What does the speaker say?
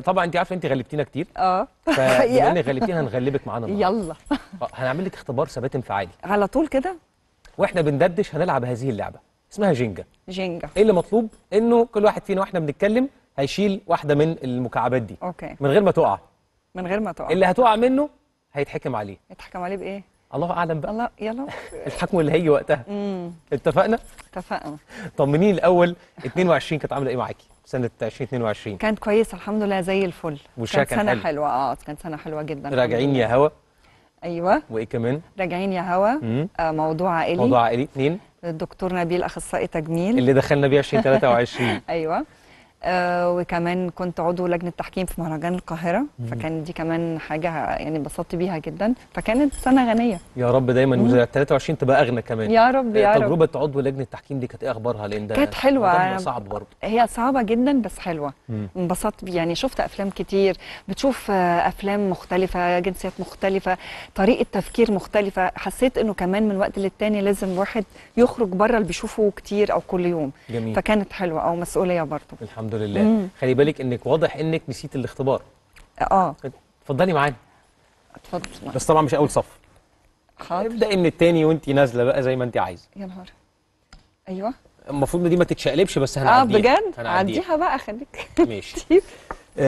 طبعا انت عارفه انت غلبتينا كتير اه فبما انك غلبتينا هنغلبك معانا يلا آه، هنعمل لك اختبار ثبات انفعالي على طول كده واحنا بندردش هنلعب هذه اللعبه اسمها جينجا جينجا ايه اللي مطلوب انه كل واحد فينا واحنا بنتكلم هيشيل واحده من المكعبات دي أوكي. من غير ما تقع من غير ما تقع اللي هتقع منه هيتحكم عليه يتحكم عليه بايه الله اعلم بقى الله يلا الحكم اللي هيجي وقتها امم اتفقنا اتفقنا طمنيني الاول 22 كانت عامله ايه معاكي سنه 2022 كانت كويسه الحمد لله زي الفل كانت كان سنه حلوه اه كانت سنه حلوه جدا راجعين يا هوا ايوه وايه كمان راجعين يا هوا آه موضوع عائلي موضوع عائلي اثنين الدكتور نبيل اخصائي تجميل اللي دخلنا بيه 2023 ايوه آه وكمان كنت عضو لجنه تحكيم في مهرجان القاهره فكان دي كمان حاجه يعني اتبسطت بيها جدا فكانت سنه غنيه يا رب دايما و 23 تبقى اغنى كمان يا رب يا آه، رب تجربه عضو لجنه التحكيم دي كانت ايه اخبارها لان ده كانت حلوه صعب برضه هي صعبه جدا بس حلوه انبسطت يعني شفت افلام كتير بتشوف آه، افلام مختلفه جنسيات مختلفه طريقه تفكير مختلفه حسيت انه كمان من وقت للتاني لازم واحد يخرج بره اللي بيشوفه كتير او كل يوم جميل. فكانت حلوه او مسؤوليه برضه الحمد الحمد لله مم. خلي بالك انك واضح انك نسيت الاختبار اه اتفضلي معانا اتفضل بس طبعا مش اول صف حاضر ابدأي من التاني وانت نازله بقى زي ما انت عايزه يا نهار ايوه المفروض دي ما تتشقلبش بس هنعديها اه بجد هنعديها بقى خليك ماشي طيب.